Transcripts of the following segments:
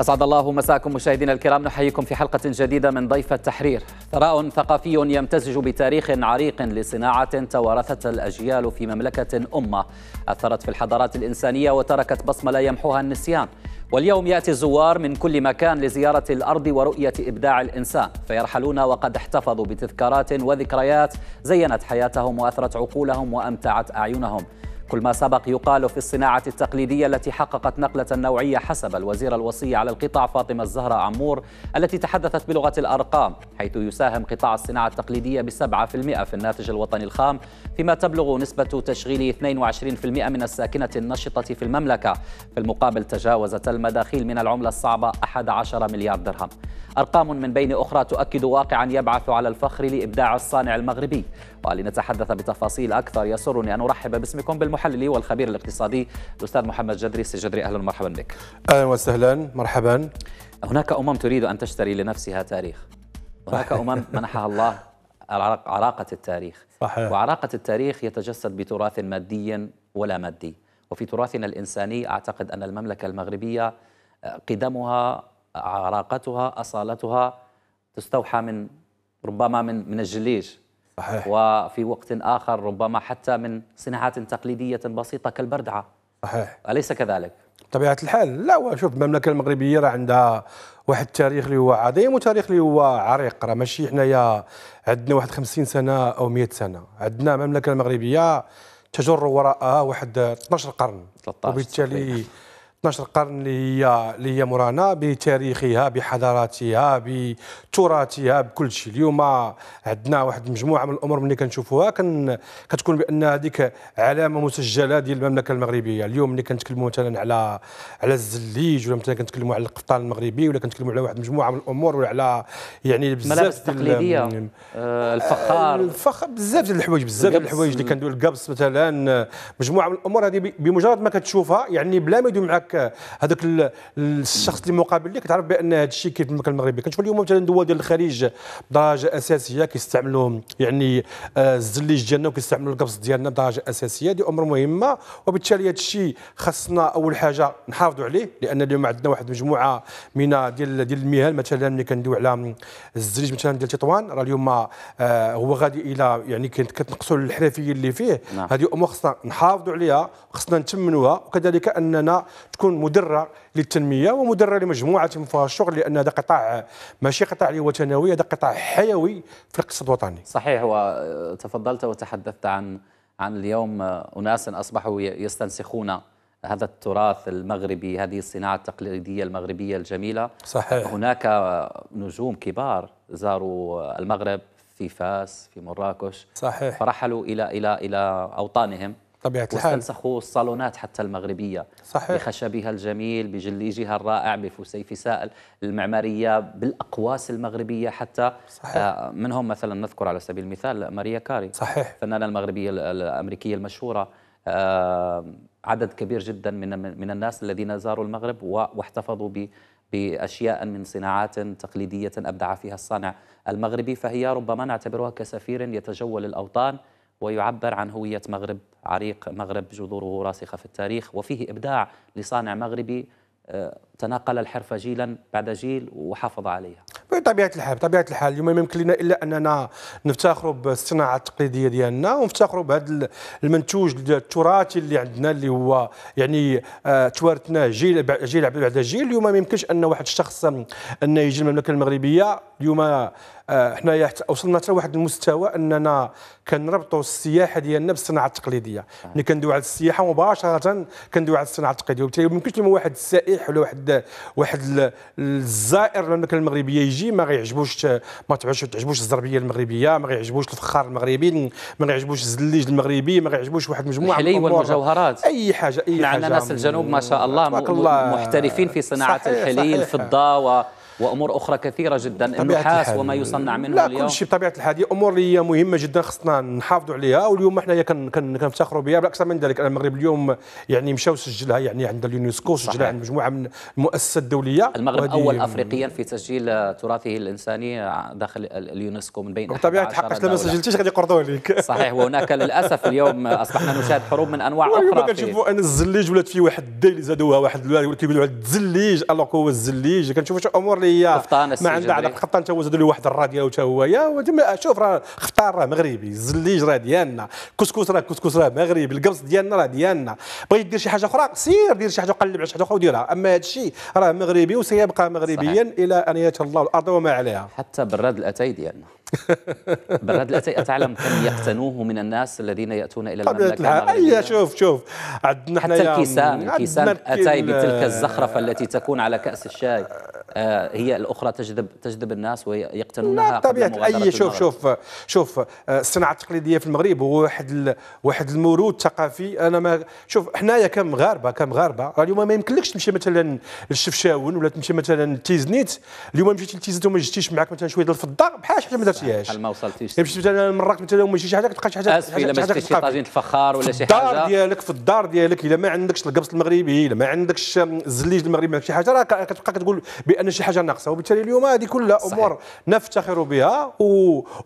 أسعد الله مساكم مشاهدينا الكرام نحييكم في حلقة جديدة من ضيف التحرير ثراء ثقافي يمتزج بتاريخ عريق لصناعة توارثتها الأجيال في مملكة أمة أثرت في الحضارات الإنسانية وتركت بصمة لا يمحوها النسيان واليوم يأتي الزوار من كل مكان لزيارة الأرض ورؤية إبداع الإنسان فيرحلون وقد احتفظوا بتذكارات وذكريات زينت حياتهم وأثرت عقولهم وأمتعت أعينهم كل ما سبق يقال في الصناعة التقليدية التي حققت نقلة نوعية حسب الوزير الوصي على القطاع فاطمة الزهراء عمور التي تحدثت بلغة الأرقام حيث يساهم قطاع الصناعة التقليدية بسبعة في المئة في الناتج الوطني الخام فيما تبلغ نسبة تشغيل 22% من الساكنة النشطة في المملكة في المقابل تجاوزت المداخيل من العملة الصعبة 11 مليار درهم أرقام من بين أخرى تؤكد واقعا يبعث على الفخر لإبداع الصانع المغربي ولنتحدث بتفاصيل أكثر يسرني أن أرحب باسمكم بالمحيط المحلل والخبير الاقتصادي الأستاذ محمد جدري سي جدري أهلا ومرحبا بك أهلا وسهلا مرحبا هناك أمم تريد أن تشتري لنفسها تاريخ هناك أمم منحها الله عراقة التاريخ صحيح. وعراقة التاريخ يتجسد بتراث مادي ولا مادي وفي تراثنا الإنساني أعتقد أن المملكة المغربية قدمها عراقتها أصالتها تستوحى من ربما من من الجليج صحيح. وفي وقت آخر ربما حتى من صناعات تقليدية بسيطة كالبردعة صحيح أليس كذلك؟ بطبيعة الحال لا وشوف المملكة المغربية راه عندها واحد التاريخ اللي هو عظيم وتاريخ اللي هو عريق راه ماشي حنايا عندنا واحد 50 سنة أو 100 سنة عندنا المملكة المغربية تجر وراءها واحد 12 قرن 13 وبالتالي صحيح. 12 قرن اللي هي اللي هي مورانا بتاريخها بحضاراتها بتراثها بكل شيء اليوم عندنا واحد المجموعه من الامور ملي كنشوفوها كن كتكون بان هذيك علامه مسجله ديال المملكه المغربيه اليوم ملي كنتكلموا مثلا على على الزليج ولا مثلا كنتكلموا على القفطان المغربي ولا كنتكلموا على واحد المجموعه من الامور ولا على يعني بزاف التقليديه آه، الفخار الفخر بزاف ديال الحوايج بزاف ديال الحوايج اللي كندوي القبص مثلا مجموعه من الامور هذه بمجرد ما كتشوفها يعني بلا ما يدوي معك هذاك هذاك الشخص اللي مقابل لك تعرف بان هذا الشيء كيف المكان المغربي كنشوف اليوم مثلا دول ديال الخليج بدرجه اساسيه كيستعملوا يعني آه، الزليج ديالنا وكيستعملوا القبص ديالنا بدرجه اساسيه دي امور مهمه وبالتالي هذا الشيء خاصنا اول حاجه نحافظوا عليه لان اليوم عندنا واحد مجموعه من ديال ديال المهن مثلا ملي كندويو على الزليج مثلا ديال تطوان راه اليوم آه، هو غادي الى يعني كتنقصوا الحرفيه اللي فيه نعم. هذه امور خصنا نحافظوا عليها خصنا نتمنوها وكذلك اننا تكون مدره للتنميه ومدره لمجموعه من فيها الشغل لان هذا قطاع ماشي قطاع اللي هو ثانوي هذا قطاع حيوي في الاقتصاد الوطني. صحيح وتفضلت وتحدثت عن عن اليوم آه، اناس اصبحوا يستنسخون هذا التراث المغربي هذه الصناعة التقليدية المغربية الجميلة صحيح هناك نجوم كبار زاروا المغرب في فاس في مراكش صحيح فرحلوا إلى إلى إلى أوطانهم طبيعة الحال واستنسخوا الصالونات حتى المغربية صحيح بخشبها الجميل بجليجها الرائع بفسيفساء المعمارية بالأقواس المغربية حتى صحيح. آه منهم مثلا نذكر على سبيل المثال ماريا كاري صحيح الفنانة المغربية الأمريكية المشهورة آه عدد كبير جدا من من الناس الذين زاروا المغرب واحتفظوا باشياء من صناعات تقليديه ابدع فيها الصانع المغربي فهي ربما نعتبرها كسفير يتجول الاوطان ويعبر عن هوية مغرب عريق مغرب جذوره راسخة في التاريخ وفيه إبداع لصانع مغربي آه، تناقل الحرفه جيلا بعد جيل وحافظ عليها بطبيعه الحال بطبيعه الحال اليوم ما يمكن لنا الا اننا نفتخروا بالصناعه التقليديه ديالنا ونفتخروا بهذا المنتوج التراثي اللي عندنا اللي هو يعني آه توارثناه جيل جيل بعد جيل اليوم ما يمكنش ان واحد الشخص انه يجي المملكه المغربيه اليوم آه، حنايا وصلنا حتى لواحد المستوى اننا كنربطوا السياحه ديالنا بالصناعه التقليديه ملي آه. كندوي على السياحه مباشره كندوي على الصناعه التقليديه وبالتالي ما يمكنش واحد السائح ولا واحد واحد الزائر للمملكه المغربيه يجي ما غيعجبوش ما تعجبوش الزربيه المغربيه ما غيعجبوش الفخار المغربي ما غيعجبوش الزليج المغربي ما غيعجبوش واحد مجموعه الحلي والمجوهرات اي حاجه اي حاجه ناس الجنوب ما شاء الله, الله محترفين في صناعه الحلي الفضه و وامور اخرى كثيره جدا النحاس وما يصنع منه لا اليوم لا كل شيء بطبيعه الحال هي امور اللي هي مهمه جدا خصنا نحافظوا عليها واليوم حنايا كنفتخروا بها بالاكثر من ذلك المغرب اليوم يعني مشى وسجلها يعني عند اليونسكو سجلها عند مجموعه من المؤسسات الدوليه المغرب اول افريقيا في تسجيل تراثه الانساني داخل اليونسكو من بين بطبيعه الحق لما سجلتيش غادي يقرضوا عليك صحيح وهناك للاسف اليوم اصبحنا نشاهد حروب من انواع اخرى اليوم كنشوفوا ان الزليج ولات فيه واحد الديل زادوها واحد ولا كيقولوا الزليج الوغ هو الزليج كنشوفوا امور الجزائريه قفطان ما عندها علاقه قفطان تا هو له واحد الراديو وتا هو يا شوف راه خفطان راه مغربي الزليج راه ديالنا كسكس راه كسكس راه مغربي القبص ديالنا راه ديالنا بغيت دير شي حاجه اخرى سير دير شي حاجه وقلب على شي حاجه اخرى وديرها اما هذا الشيء راه مغربي وسيبقى مغربيا الى ان ياتي الله الارض وما عليها حتى براد الاتاي ديالنا براد الاتاي اتعلم كم يقتنوه من الناس الذين ياتون الى المملكه اي أيوة، شوف شوف عندنا حتى الكيسان الكيسان اتاي بتلك الزخرفه التي تكون على كاس الشاي آه، هي الاخرى تجذب تجذب الناس ويقتنونها طبيعه اي شوف شوف شوف آه، الصناعه التقليديه في المغرب هو واحد واحد المورود ثقافي انا ما شوف حنايا كمغاربه كمغاربه اليوم ما يمكنلكش تمشي مثلا للشفشاون ولا تمشي مثلا لتيزنيت اليوم مشيتي لتيزنيت وما جبتيش معك مثلا شويه الفضه بحال شي حاجه ما درتيهاش ما وصلتيش مشيت مثلا مراك مثلا وما جبتيش حاجه كتلقى شي حاجه اسفي الا ما شي طاجين الفخار ولا شي حاجه الدار ديالك في الدار ديالك الا ما عندكش القبص المغربي الا ما عندكش الزليج المغربي ما عندكش شي حاجه راه كتبقى كتقول بان لان شي حاجه ناقصه وبالتالي اليوم هذه كلها امور نفتخر بها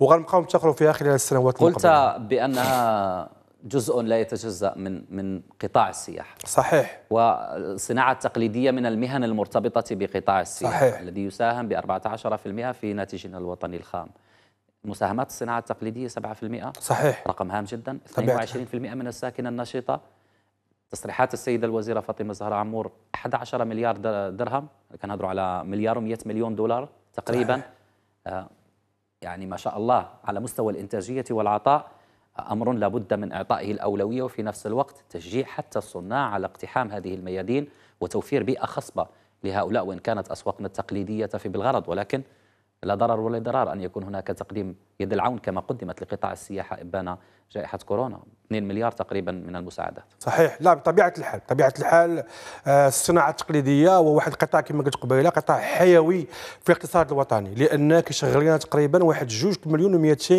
وغنبقاو نفتخروا فيها خلال السنوات المقبله قلت بانها جزء لا يتجزا من من قطاع السياحه صحيح والصناعه التقليديه من المهن المرتبطه بقطاع السياحه صحيح. الذي يساهم ب 14% في ناتجنا الوطني الخام مساهمات الصناعه التقليديه 7% صحيح رقم هام جدا 22% من الساكنه النشطه تصريحات السيده الوزيره فاطمه زهراء عمور 11 مليار درهم كنهضروا على مليار و100 مليون دولار تقريبا آه يعني ما شاء الله على مستوى الانتاجيه والعطاء آه، امر لابد من اعطائه الاولويه وفي نفس الوقت تشجيع حتى الصناع على اقتحام هذه الميادين وتوفير بيئه خصبه لهؤلاء وان كانت اسواقنا التقليديه تفي بالغرض ولكن لا ضرر ولا ضرار ان يكون هناك تقديم يد العون كما قدمت لقطاع السياحه ابان جائحه كورونا 2 مليار تقريبا من المساعدات صحيح لا بطبيعه الحال بطبيعه الحال آه، الصناعه التقليديه هو واحد القطاع كما قلت قبيله قطاع حيوي في الاقتصاد الوطني لان كيشغل لنا تقريبا واحد 2 مليون و200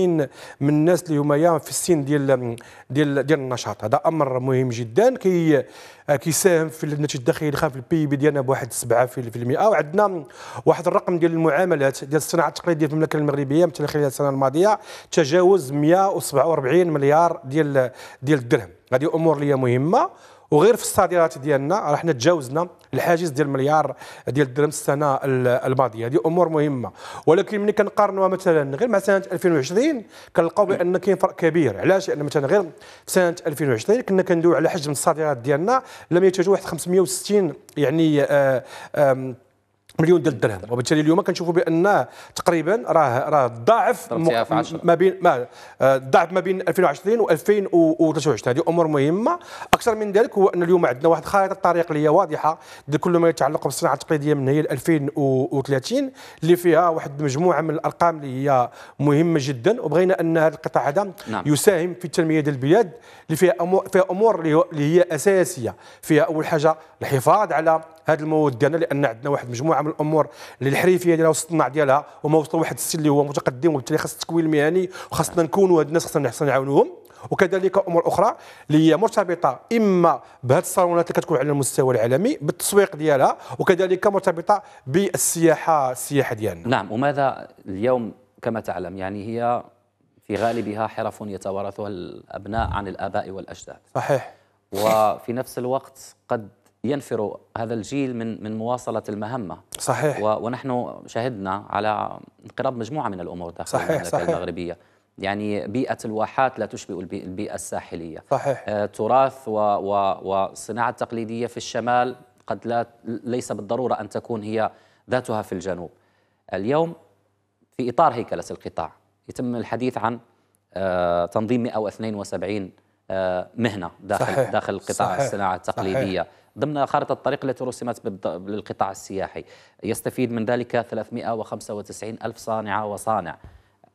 من الناس اللي هما في السن ديال ديال ديال النشاط هذا امر مهم جدا كي آه، كيساهم في الناتج الداخلي الخام في البي بي ديالنا بواحد 7% وعندنا واحد الرقم ديال المعاملات ديال الصناعه التقليديه في المملكه المغربيه مثلا خلال السنه الماضيه تجاوز 147 مليار ديال ديال الدرهم هذه امور اللي مهمه وغير في الصادرات ديالنا راه حنا تجاوزنا الحاجز ديال مليار ديال الدرهم السنه الماضيه هذه امور مهمه ولكن ملي كنقارنوها مثلا غير مع سنه 2020 كنلقاو بان كاين فرق كبير علاش لان مثلا غير في سنه 2020 كنا كندويو على حجم الصادرات ديالنا لم يتجاوز 560 يعني آآ آه، آآ مليون ديال الدرهم طيب. وبالتالي اليوم كنشوفوا بان تقريبا راه راه ضاعف ما بين ما آه، ضاعف ما بين 2020 و 2023 هذه امور مهمه اكثر من ذلك هو ان اليوم عندنا واحد خارطه الطريق اللي هي واضحه لكل ما يتعلق بالصناعه التقليديه من هي 2030 اللي فيها واحد مجموعه من الارقام اللي هي مهمه جدا وبغينا ان هذا القطاع هذا نعم. يساهم في التنميه ديال البلاد اللي فيها امور فيها امور اللي هي اساسيه فيها اول حاجه الحفاظ على هذه المواد ديالنا لان عندنا واحد مجموعه من الامور اللي ديالها والصناع ديالها وما وصلوا لواحد السن اللي هو متقدم وبالتالي خاص التكوين المهني وخاصنا نكونوا هاد الناس خاصنا نحسن نعاونوهم وكذلك امور اخرى اللي هي مرتبطه اما بهذه الصالونات اللي كتكون على المستوى العالمي بالتسويق ديالها وكذلك مرتبطه بالسياحه السياحه ديالنا نعم وماذا اليوم كما تعلم يعني هي في غالبها حرف يتوارثها الابناء عن الاباء والاجداد صحيح وفي نفس الوقت قد ينفر هذا الجيل من من مواصله المهمه صحيح ونحن شهدنا على انقراض مجموعه من الامور داخل صحيح المملكه صحيح المغربيه يعني بيئة الواحات لا تشبه البيئة الساحلية صحيح آه تراث و و وصناعة تقليدية في الشمال قد لا ليس بالضرورة أن تكون هي ذاتها في الجنوب اليوم في إطار هيكلة القطاع يتم الحديث عن آه تنظيم 172 آه مهنة داخل, صحيح داخل القطاع صحيح الصناعة التقليدية صحيح ضمن خارطة الطريق التي رسمت للقطاع السياحي يستفيد من ذلك 395 ألف صانعة وصانع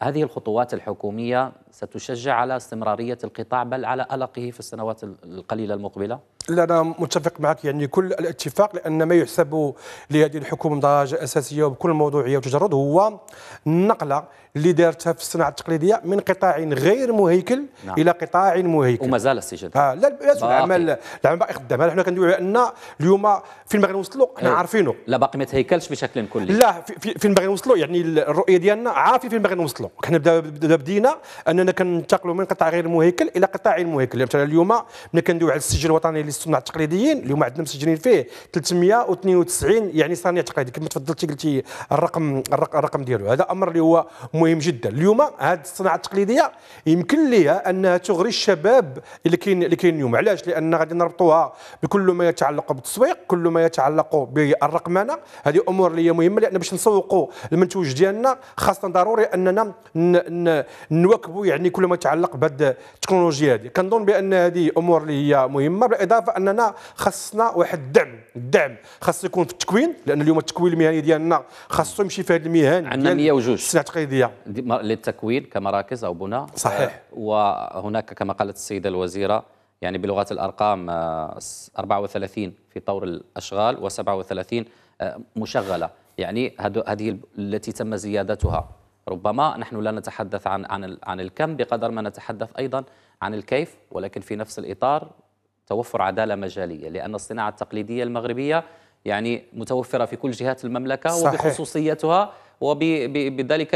هذه الخطوات الحكومية ستشجع على استمرارية القطاع بل على ألقه في السنوات القليلة المقبلة؟ لا انا متفق معك يعني كل الاتفاق لان ما يحسب لهذه الحكومه بدرجه اساسيه وبكل موضوعيه وتجرد هو النقله اللي دارتها في الصناعه التقليديه من قطاع غير مهيكل نعم. الى قطاع مهيكل ومازال السجن آه لا لا العمل العمل باقي خدام حنا كندويو ان اليوم فين المغرب نوصلوا حنا إيه. عارفينه لا باقي ما تهيكلش بشكل كلي لا فين المغرب نوصلوا يعني الرؤيه ديالنا عارفين فين المغرب نوصلوا حنا بدينا اننا كننتقلوا من قطاع غير مهيكل الى قطاع مهيكل يعني مثلا اليوم ملي كندويو على السجل الوطني الصناع التقليديين اليوم عندنا مسجلين فيه 392 يعني صانع تقليدي كما تفضلتي قلتي الرقم الرقم ديالو هذا امر اللي هو مهم جدا اليوم هذه الصناعه التقليديه يمكن ليها انها تغري الشباب اللي كاين اللي كاين اليوم علاش لان غادي نربطوها بكل ما يتعلق بالتسويق كل ما يتعلق بالرقمنه هذه امور اللي هي مهمه لان باش نسوقوا المنتوج ديالنا خاصه ضروري اننا نواكبوا يعني كل ما يتعلق بهذه التكنولوجيا هذه كنظن بان هذه امور اللي هي مهمه بالاضافه بالإضافة أننا خصنا واحد الدعم الدعم خاص يكون في التكوين لأن اليوم التكوين المهني ديالنا خاصو يمشي في هذه المهن عندنا 102 السلع التقليدية للتكوين كمراكز أو بنى صحيح آه، وهناك كما قالت السيدة الوزيرة يعني بلغة الأرقام 34 آه، في طور الأشغال و37 آه، مشغلة يعني هذه التي تم زيادتها ربما نحن لا نتحدث عن عن عن الكم بقدر ما نتحدث ايضا عن الكيف ولكن في نفس الاطار توفر عداله مجاليه لان الصناعه التقليديه المغربيه يعني متوفره في كل جهات المملكه صحيح. وبخصوصيتها وبذلك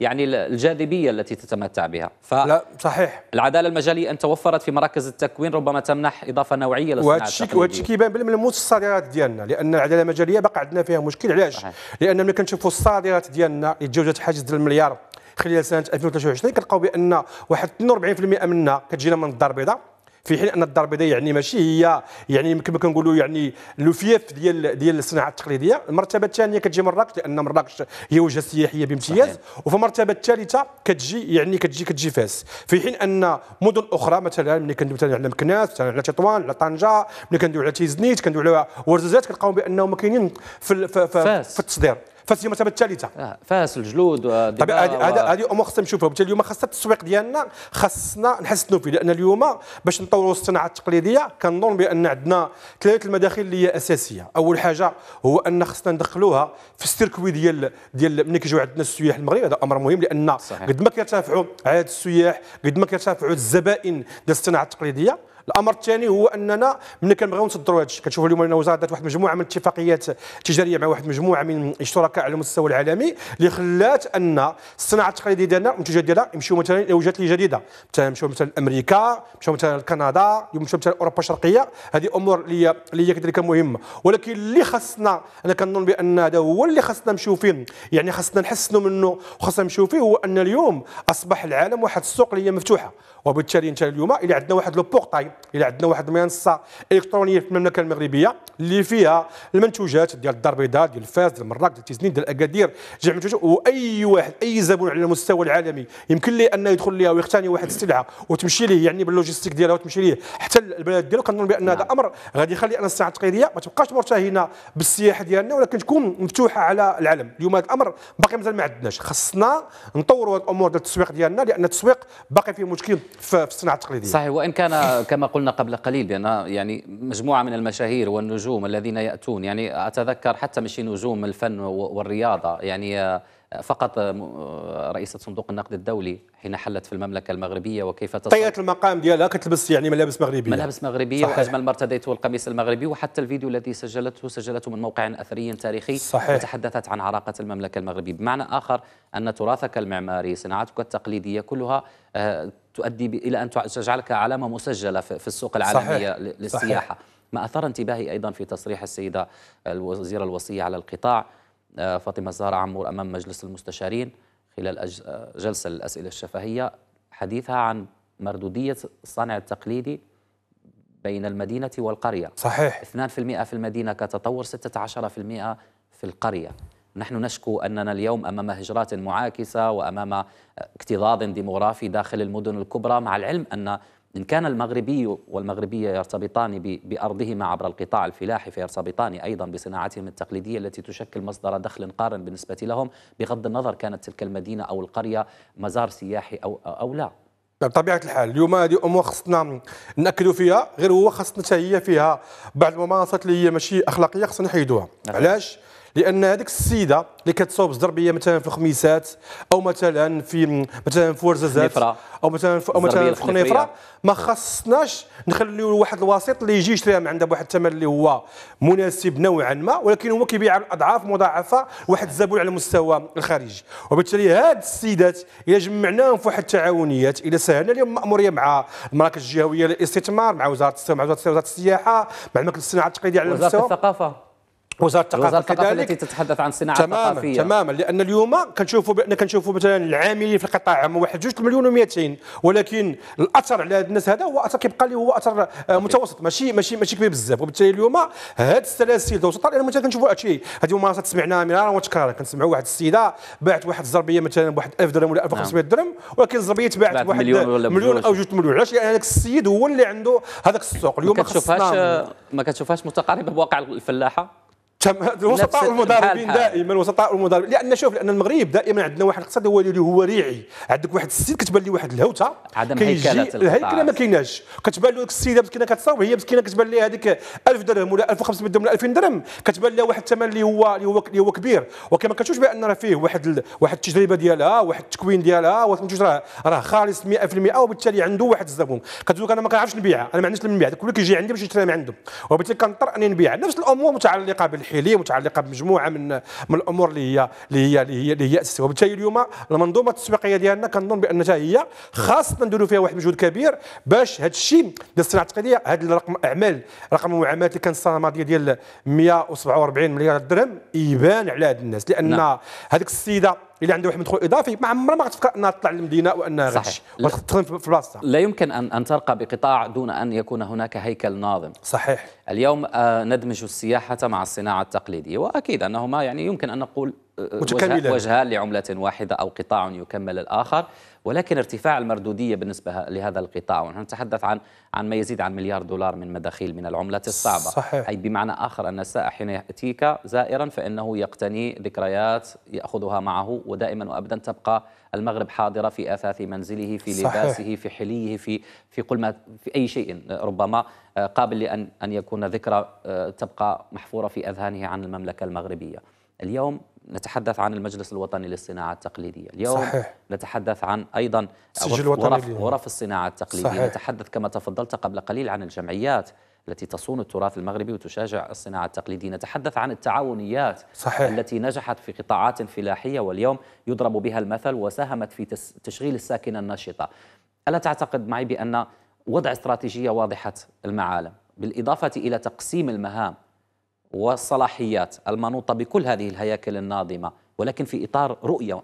يعني الجاذبيه التي تتمتع بها ف لا صحيح العداله المجاليه ان توفرت في مراكز التكوين ربما تمنح اضافه نوعيه للصناعه التقليديه وهذا الشيء كيبان من الصادرات ديالنا لان العداله المجاليه بقى عندنا فيها مشكل علاش لان ملي كنشوفوا الصادرات ديالنا يتجاوزت حاجز المليار خلال سنه 2023 كنلقاو بان واحد 42% منها كتجينا من الدار البيضاء في حين ان الضربه دي يعني ماشي هي يعني كما كنقولوا يعني لوفيف ديال ديال الصناعه التقليديه المرتبه الثانيه كتجي مراكش لان مراكش هي وجهه سياحيه بامتياز وفي المرتبه الثالثه كتجي يعني كتجي كتجي فاس في حين ان مدن اخرى مثلا ملي كندوي مثلا على مكناس مثلا على تطوان على طنجه ملي كندوي على تيزنيت كندوي على ورزازات كنلقاو بانهم كاينين في, في, في, في التصدير فاس المرتبه الثالثه آه فاس الجلود هذه هذه هذه امور خصنا نشوفها اليوم خاصه التسويق ديالنا خاصنا نحسنوا فيه لان اليوم باش نطوروا الصناعه التقليديه كنظن بان عندنا ثلاثه المداخل اللي هي اساسيه اول حاجه هو ان خصنا ندخلوها في السيركوي ديال ديال ملي كيجيو عندنا السياح المغرب هذا امر مهم لان قد ما كيرتفعوا عدد السياح قد ما كيرتفعوا الزبائن ديال الصناعه التقليديه الامر الثاني هو اننا ملي كنبغيو نصدروا هذا الشيء كتشوفوا اليوم الوزاره دارت واحد المجموعه من الاتفاقيات التجاريه مع واحد المجموعه من الشركاء على المستوى العالمي اللي خلات ان الصناعه التقليديه ديالنا المنتوجات ديالها يمشيو مثلا الى وجهات جديده مثلا مشاو مثلا امريكا مشاو مثلا لكندا مشاو مثلا اوروبا الشرقيه هذه امور اللي هي اللي هي كذلك مهمه ولكن اللي خاصنا انا كنظن بان هذا هو اللي خاصنا نمشيو فيه يعني خاصنا نحسنوا منه وخاصنا نمشيو فيه هو ان اليوم اصبح العالم واحد السوق اللي هي مفتوحه وبالتالي انت اليوم الى عندنا واحد لو بورتاي الى عندنا واحد المنصه الكترونيه في المملكه المغربيه اللي فيها المنتوجات ديال الدار البيضاء ديال فاس ديال مراكش ديال تيزنيت ديال اكادير جميع المنتوجات واي واحد اي زبون على المستوى العالمي يمكن ليه انه يدخل ليها ويقتني واحد السلعه وتمشي ليه يعني باللوجيستيك ديالها وتمشي ليه حتى البلد ديالو كنظن بان هذا نعم. امر غادي يخلي ان الصناعه التقليديه ما تبقاش مرتهنه بالسياحه ديالنا ولكن تكون مفتوحه على العالم اليوم هذا الامر باقي مازال ما عندناش خصنا نطوروا الامور ديال التسويق ديالنا لان التسويق باقي فيه مشكل في الصناعه التقليديه صحيح وان كان كما قلنا قبل قليل بان يعني مجموعه من المشاهير والنجوم الذين ياتون يعني اتذكر حتى مش نجوم الفن والرياضه يعني فقط رئيسة صندوق النقد الدولي حين حلت في المملكة المغربية وكيف طيات المقام ديالها كتلبس يعني ملابس مغربية ملابس مغربية صحيح. وأجمل ما ارتديته القميص المغربي وحتى الفيديو الذي سجلته سجلته من موقع أثري تاريخي صحيح. وتحدثت عن عراقة المملكة المغربية بمعنى آخر أن تراثك المعماري صناعتك التقليدية كلها آه، تؤدي الى ان تجعلك علامه مسجله في السوق العالميه صحيح. للسياحه صحيح. ما اثار انتباهي ايضا في تصريح السيده الوزيره الوصيه على القطاع آه، فاطمه الزهراء عمور امام مجلس المستشارين خلال آه، جلسه للاسئله الشفهيه حديثها عن مردوديه الصانع التقليدي بين المدينه والقريه صحيح 2% في المدينه كتطور 16% في القريه نحن نشكو أننا اليوم أمام هجرات معاكسة وأمام آه، اكتظاظ ديموغرافي داخل المدن الكبرى مع العلم أن إن كان المغربي والمغربية يرتبطان بأرضهما عبر القطاع الفلاحي فيرتبطان أيضا بصناعتهم التقليدية التي تشكل مصدر دخل قارن بالنسبة لهم بغض النظر كانت تلك المدينة أو القرية مزار سياحي أو, آه، أو لا نعم، بطبيعه الحال اليوم هذه امور خصنا ناكدوا فيها غير هو خصنا حتى هي فيها بعض الممارسات اللي هي ماشي اخلاقيه خصنا نحيدوها نعم. علاش لان هذيك السيده اللي كتصوب الزربيه مثلا في الخميسات او مثلا في مثلا في ورزازات او مثلا في او مثلا في خنيفرة ما خصناش نخليو واحد الوسيط اللي يجي يشريها من عندها بواحد الثمن اللي هو مناسب نوعا ما ولكن هو كيبيع اضعاف مضاعفه واحد الزبون على المستوى الخارجي وبالتالي هاد السيدات الا جمعناهم في واحد التعاونيات الا سهلنا اليوم ماموريه مع المراكز الجهويه للاستثمار مع وزاره مع وزاره السياحه مع المركز الصناعه التقليديه على وزاره الثقافه وزاره الثقافه وزاره الثقافه التي تتحدث عن صناعه تماما ثقافيه تماما لان اليوم كنشوفوا بان كنشوفوا مثلا العاملين في القطاع هما واحد جوج مليون و200 ولكن الاثر على هاد الناس هذا هو اثر كيبقى لي هو اثر آه، متوسط ماشي ماشي ماشي كبير بزاف وبالتالي اليوم هاد السلاسل ذو لان مثلا كنشوفوا هادشي هذه الممارسة سمعناها مرارا وتكرارا كنسمعوا واحد السيده باعت واحد الزربيه مثلا بواحد 1000 درهم ولا 1500 نعم. درهم ولكن الزربيه تباعت بواحد مليون, مليون او جوج مليون علاش لان هذاك السيد هو اللي عنده هذاك السوق اليوم ما كتشوفهاش ما كتشوفهاش متقاربه بواقع الفلاحه وسطاء المضاربين دائما وسطاء المضاربين لان شوف لان المغرب دائما عندنا واحد الاقتصاد هو اللي هو ريعي عندك واحد السيد كتبان لي واحد الهوته عدم هيكله الهيكله ما كايناش كتبان له السيده مسكينه كتصاوب هي مسكينه كتبان لها هذيك 1000 درهم ولا 1500 درهم ولا 2000 درهم كتبان لها واحد الثمن اللي هو اللي هو اللي هو كبير ولكن ما كتشوفش بان راه فيه واحد ال... واحد التجربه ديالها واحد التكوين ديالها وتنتج راه راه خالص 100% وبالتالي عنده واحد الزبون كتقول انا ما كنعرفش نبيعها انا ما عنديش نبيع كل كيجي عندي باش يشري من عندهم وبالتالي كنضطر اني نبيعها نفس الامور متعلقه بالحي التكحيليه متعلقه بمجموعه من من الامور اللي هي اللي هي اللي هي, اللي هي اساسيه وبالتالي اليوم المنظومه التسويقيه ديالنا كنظن بان هي خاصه نديروا فيها واحد المجهود كبير باش هذا الشيء ديال الصناعه التقليديه هذا الرقم الاعمال رقم المعاملات اللي كان السنه الماضيه ديال 147 مليار درهم يبان على هاد الناس لان نعم. هذيك السيده الا عنده واحد مدخول اضافي ما عمرها ما غتفكر انها تطلع للمدينه وانها غتمشي وتخدم في بلاصتها لا يمكن ان ان ترقى بقطاع دون ان يكون هناك هيكل ناظم صحيح اليوم آه، ندمج السياحه مع الصناعه التقليديه واكيد انهما يعني يمكن ان نقول متكاملة وجهان لعملة واحدة أو قطاع يكمل الآخر ولكن ارتفاع المردودية بالنسبة لهذا القطاع ونحن نتحدث عن عن ما يزيد عن مليار دولار من مداخيل من العملة الصعبة صحيح. أي بمعنى آخر أن السائح حين يأتيك زائرا فإنه يقتني ذكريات يأخذها معه ودائما وأبدا تبقى المغرب حاضرة في أثاث منزله في لباسه صحيح. في حليه في في كل ما في أي شيء ربما آه، قابل لأن أن يكون ذكرى آه، تبقى محفورة في أذهانه عن المملكة المغربية اليوم نتحدث عن المجلس الوطني للصناعة التقليدية اليوم صحيح. نتحدث عن أيضا سجل غرف, غرف الصناعة التقليدية صحيح. نتحدث كما تفضلت قبل قليل عن الجمعيات التي تصون التراث المغربي وتشجع الصناعة التقليدية نتحدث عن التعاونيات صحيح. التي نجحت في قطاعات فلاحية واليوم يضرب بها المثل وساهمت في تشغيل الساكنة النشطة ألا تعتقد معي بأن وضع استراتيجية واضحة المعالم بالإضافة إلى تقسيم المهام والصلاحيات المنوطة بكل هذه الهياكل الناظمة ولكن في إطار رؤية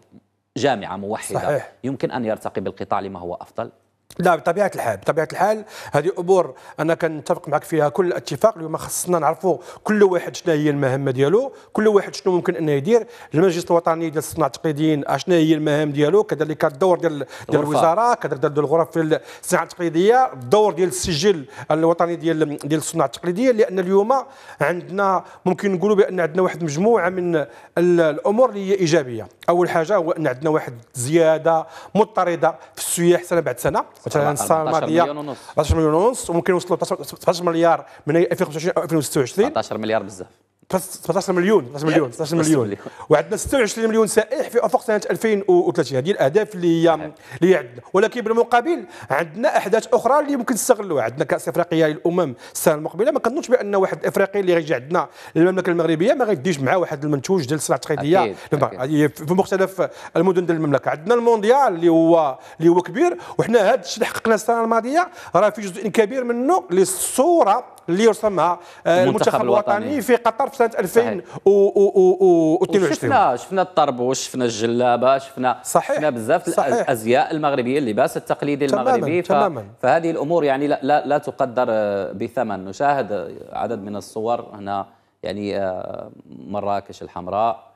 جامعة موحدة صحيح. يمكن أن يرتقي بالقطاع لما هو أفضل لا بطبيعه الحال بطبيعه الحال هذه امور انا كنتفق معك فيها كل اتفاق اليوم خصنا نعرفوا كل واحد شنو هي المهمه ديالو كل واحد شنو ممكن انه يدير المجلس الوطني ديال الصناعه التقليديين آه، شنو هي المهام ديالو كذلك الدور ديال ديال الوزاره كذلك ديال الغرف في الصناعه التقليديه الدور ديال السجل الوطني ديال ديال الصناعه التقليديه لان اليوم عندنا ممكن نقولوا بان عندنا واحد مجموعه من الامور اللي هي ايجابيه اول حاجه هو ان عندنا واحد زياده مضطرده في السياح سنه بعد سنه مثلا السنه الماضيه 14 مليون ونص وممكن يوصلوا 17 مليار من 2025 او 2026 14 مليار بزاف 18 مليون 18 مليون 18 مليون وعندنا 26 مليون سائح في افق سنه 2030 هذه الاهداف اللي نعم. اللي عندنا ولكن بالمقابل عندنا احداث اخرى اللي ممكن نستغلوها عندنا كاس افريقيا للامم السنه المقبله ما كنظنش بان واحد افريقي اللي غيجي عندنا للمملكه المغربيه ما غيديش معاه واحد المنتوج ديال الصناعه التقليديه يعني في مختلف المدن ديال المملكه عندنا المونديال اللي هو اللي هو كبير وحنا هذا الشيء اللي حققناه السنه الماضيه راه في جزء كبير منه للصوره اللي يرسمها آه، المنتخب الوطني في قطر في سنه 2022 شفنا شفنا الطربوش شفنا الجلابه شفنا صحيح شفنا بزاف الازياء المغربيه اللباس التقليدي المغربي تماماً فهذه الامور يعني لا, لا, لا تقدر آه، بثمن نشاهد عدد من الصور هنا يعني آه، مراكش الحمراء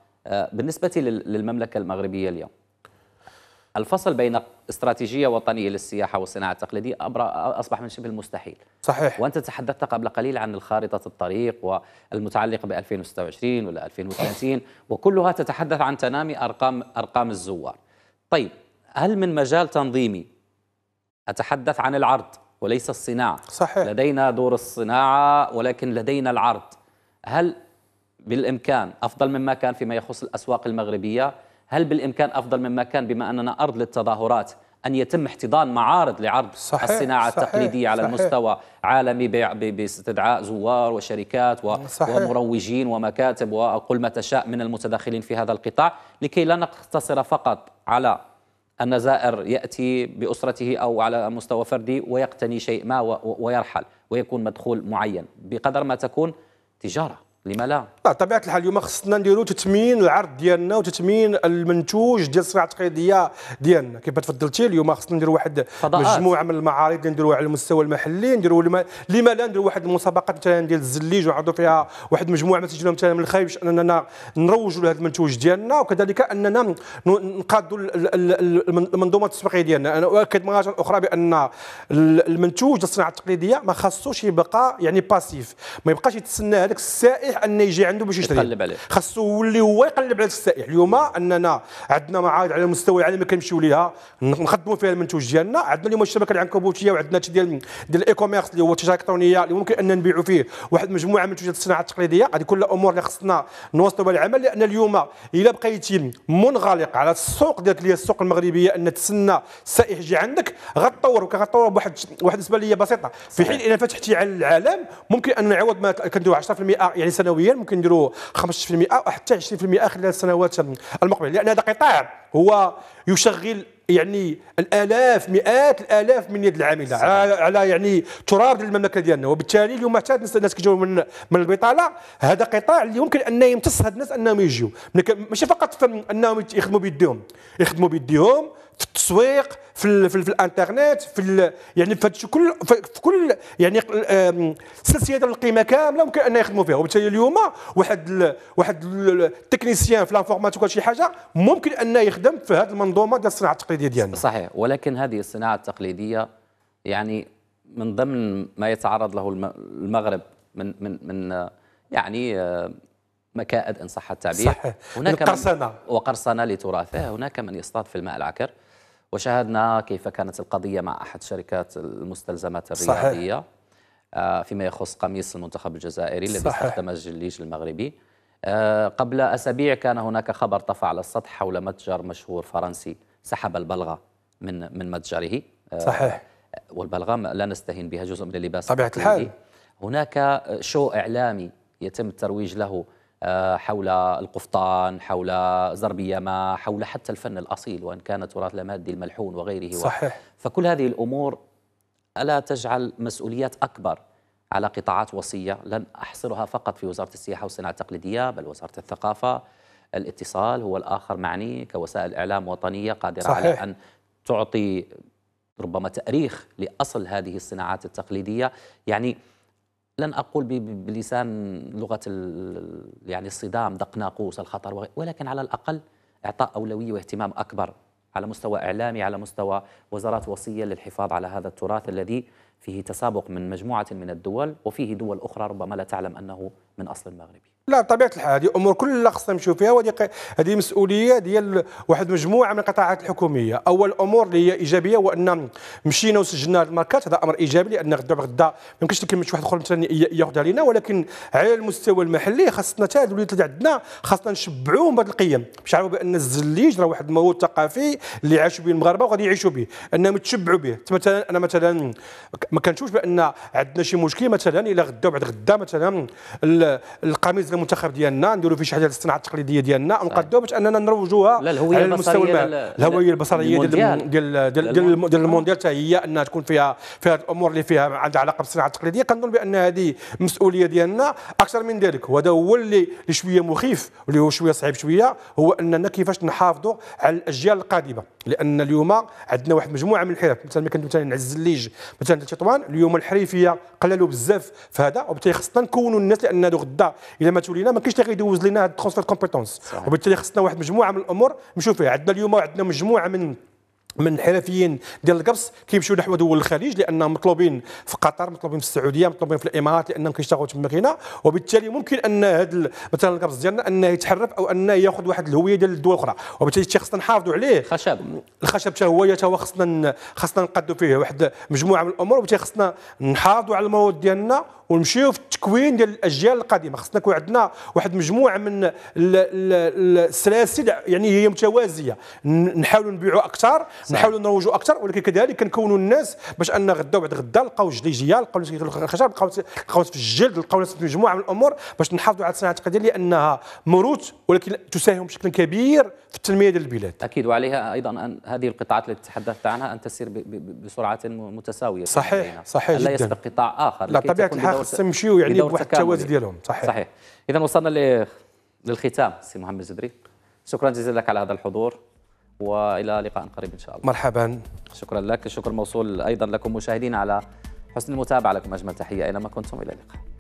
بالنسبه للمملكه المغربيه اليوم الفصل بين استراتيجيه وطنيه للسياحه والصناعه التقليديه اصبح من شبه المستحيل. صحيح وانت تحدثت قبل قليل عن الخارطه الطريق والمتعلقه ب 2026 ولا 2030 وكلها تتحدث عن تنامي ارقام ارقام الزوار. طيب هل من مجال تنظيمي اتحدث عن العرض وليس الصناعه صحيح لدينا دور الصناعه ولكن لدينا العرض هل بالامكان افضل مما كان فيما يخص الاسواق المغربيه هل بالإمكان أفضل مما كان بما أننا أرض للتظاهرات أن يتم احتضان معارض لعرض صحيح الصناعة صحيح التقليدية على صحيح المستوى عالمي باستدعاء زوار وشركات و صحيح ومروجين ومكاتب وقل ما تشاء من المتداخلين في هذا القطاع لكي لا نقتصر فقط على ان زائر يأتي بأسرته أو على مستوى فردي ويقتني شيء ما ويرحل ويكون مدخول معين بقدر ما تكون تجارة لما لا؟ بطبيعه الحال اليوم خصنا نديرو تثمين العرض ديالنا وتثمين المنتوج ديال الصناعه التقليديه ديالنا كيف تفضلتي اليوم خصنا نديرو واحد فضاءات. مجموعه من المعارض اللي نديروها على المستوى المحلي نديرو لما, لما لا نديرو واحد المسابقة مثلا ديال الزليج ونعرضوا فيها واحد المجموعه مثلا مثلا من الخايب باش اننا نروجوا لهذا المنتوج ديالنا وكذلك اننا نقادوا المنظومه التسويقيه ديالنا انا اؤكد مره اخرى بان المنتوج ديال الصناعه التقليديه ما خصوش يبقى يعني باسيف ما يبقاش يتسنى هذاك السائل السائح انه يجي عنده باش يشتري يقلب عليه خاصو يولي هو يقلب على السائح اليوم اننا عندنا معارض على مستوى العالمي كنمشيو ليها نخدموا فيها المنتوج ديالنا عندنا اليوم الشبكه العنكبوتيه وعندنا ديال ديال الاي كوميرس اللي هو التجاره الالكترونيه اللي ممكن ان نبيعوا فيه واحد مجموعه من منتوجات الصناعه التقليديه هذه كل امور اللي خصنا نوصلوا بها العمل لان اليوم الا بقيتي منغلق على السوق ديالك اللي هي السوق المغربيه ان تسنى السائح يجي عندك غتطور وكغتطور بواحد واحد النسبه اللي هي بسيطه في حين اذا فتحتي على العالم ممكن ان نعوض ما كنديروا 10% يعني سنويا ممكن نديروا 15% او حتى 20% خلال السنوات المقبله لان هذا قطاع هو يشغل يعني الالاف مئات الالاف من يد العامله على, على يعني تراب المملكه ديالنا وبالتالي اليوم حتى الناس كيجيو من من البطاله هذا قطاع اللي يمكن ان يمتص هاد الناس انهم يجيو ماشي فقط انهم يخدموا بيديهم يخدموا بيديهم في التسويق في, في, في الانترنت في يعني في كل في كل يعني سلسله القيمه كامله ممكن ان يخدموا فيها وبالتالي اليوم واحد الـ واحد التكنيسيان في لافورماتيك ولا شي حاجه ممكن انه يخدم في هذه المنظومه ديال الصناعه التقليديه ديالنا صحيح ولكن هذه الصناعه التقليديه يعني من ضمن ما يتعرض له المغرب من من من يعني مكائد ان صح التعبير صحيح هناك القرصنه وقرصنه لتراثه هناك من يصطاد في الماء العكر وشاهدنا كيف كانت القضية مع أحد شركات المستلزمات الرياضية صحيح. آه، فيما يخص قميص المنتخب الجزائري الذي استخدم الجليج المغربي آه، قبل أسابيع كان هناك خبر طفى على السطح حول متجر مشهور فرنسي سحب البلغة من من متجره آه، صحيح والبلغة لا نستهين بها جزء من اللباس طبيعة الحال هناك شو إعلامي يتم الترويج له آه، حول القفطان حول زربية ما حول حتى الفن الأصيل وأن كان تراث المادي الملحون وغيره صحيح فكل هذه الأمور ألا تجعل مسؤوليات أكبر على قطاعات وصية لن أحصرها فقط في وزارة السياحة والصناعة التقليدية بل وزارة الثقافة الاتصال هو الآخر معني كوسائل إعلام وطنية قادرة صحيح. على أن تعطي ربما تأريخ لأصل هذه الصناعات التقليدية يعني لن اقول بلسان لغه يعني الصدام ناقوس الخطر ولكن على الاقل اعطاء اولويه واهتمام اكبر على مستوى اعلامي على مستوى وزارات وصيه للحفاظ على هذا التراث الذي فيه تسابق من مجموعه من الدول وفيه دول اخرى ربما لا تعلم انه من اصل مغربي لا بطبيعه الحال هذه امور كلها خصنا نمشيو فيها وهذه هذه مسؤوليه ديال واحد مجموعه من القطاعات الحكوميه اول الامور اللي هي ايجابيه هو ان مشينا وسجلنا الماركات هذا امر ايجابي لان غدا بغدا ما يمكنش تكلم شي واحد اخر مثلا ياخذها لينا ولكن على المستوى المحلي خاصنا حتى الوليدات اللي عندنا خاصنا نشبعوهم بهذه القيم باش يعرفوا بان الزليج راه واحد الموروث ثقافي اللي عاشوا به المغاربه وغادي يعيشوا به انهم يتشبعوا به مثلا انا مثلا ما كنشوفش بان عندنا شي مشكل مثلا الى غدا وبعد غدا مثلا القميص المنتخب ديالنا نديروا فيه حاجه الصناعه التقليديه ديالنا ونقدوا باش اننا نروجوها على المستوى الهويه البصريه ديال ديال ديال ديال المونديال حتى هي انها تكون فيها فيها الامور اللي فيها عندها علاقه بالصناعه التقليديه كنظن بان هذه مسؤوليه ديالنا اكثر من ذلك وهذا هو اللي شويه مخيف واللي هو شويه صعيب شويه هو اننا كيفاش نحافظوا على الاجيال القادمه لان اليوم عندنا واحد مجموعه من الحرف مثلا كنت مثلا نعز الليج مثلا تطوان اليوم الحريفيه قللوا بزاف في هذا وبالتالي خصنا نكونوا الناس لان غدا الا ما جابته لينا ما كاينش اللي غيدوز لينا هاد الترونسفير كومبيتونس وبالتالي خصنا واحد مجموعه من الامور نمشيو فيها عندنا اليوم عندنا مجموعه من من الحرفيين ديال القبص كيمشيو نحو دول الخليج لانهم مطلوبين في قطر مطلوبين في السعوديه مطلوبين في الامارات لانهم كيشتغلوا تما هنا وبالتالي ممكن ان هذا مثلا القبص ديالنا انه يتحرف او انه ياخذ واحد الهويه ديال الدول الاخرى وبالتالي شي خصنا نحافظوا عليه خشب الخشب حتى هو حتى هو خصنا خصنا نقدوا فيه واحد مجموعه من الامور وبالتالي خصنا نحافظوا على المواد ديالنا ونمشيو في التكوين ديال الاجيال القادمه خصنا يكون عندنا واحد مجموعه من السلاسل يعني هي متوازيه نحاولوا نبيعوا اكثر نحاولوا نروجوا اكثر ولكن كذلك كنكونوا الناس باش ان غدا وبعد غدا لقاو جليجيه لقاو ناس كيديروا الخشب في الجلد لقاو في مجموعه من الامور باش نحافظوا على الصناعه التقليديه لانها موروث ولكن تساهم بشكل كبير في التنميه ديال البلاد اكيد وعليها ايضا أن هذه القطاعات التي تحدثت عنها ان تسير بسرعه متساويه صحيح صحيح لا يسبق قطاع اخر لا طبيعه خاصة مشيو يعني بواحد التوازن ديالهم صحيح صحيح اذا وصلنا للختام سي محمد زدري شكرا جزيلا لك على هذا الحضور والى لقاء قريب ان شاء الله مرحبا شكرا لك الشكر موصول ايضا لكم مشاهدينا على حسن المتابعه لكم اجمل تحيه اينما كنتم الى اللقاء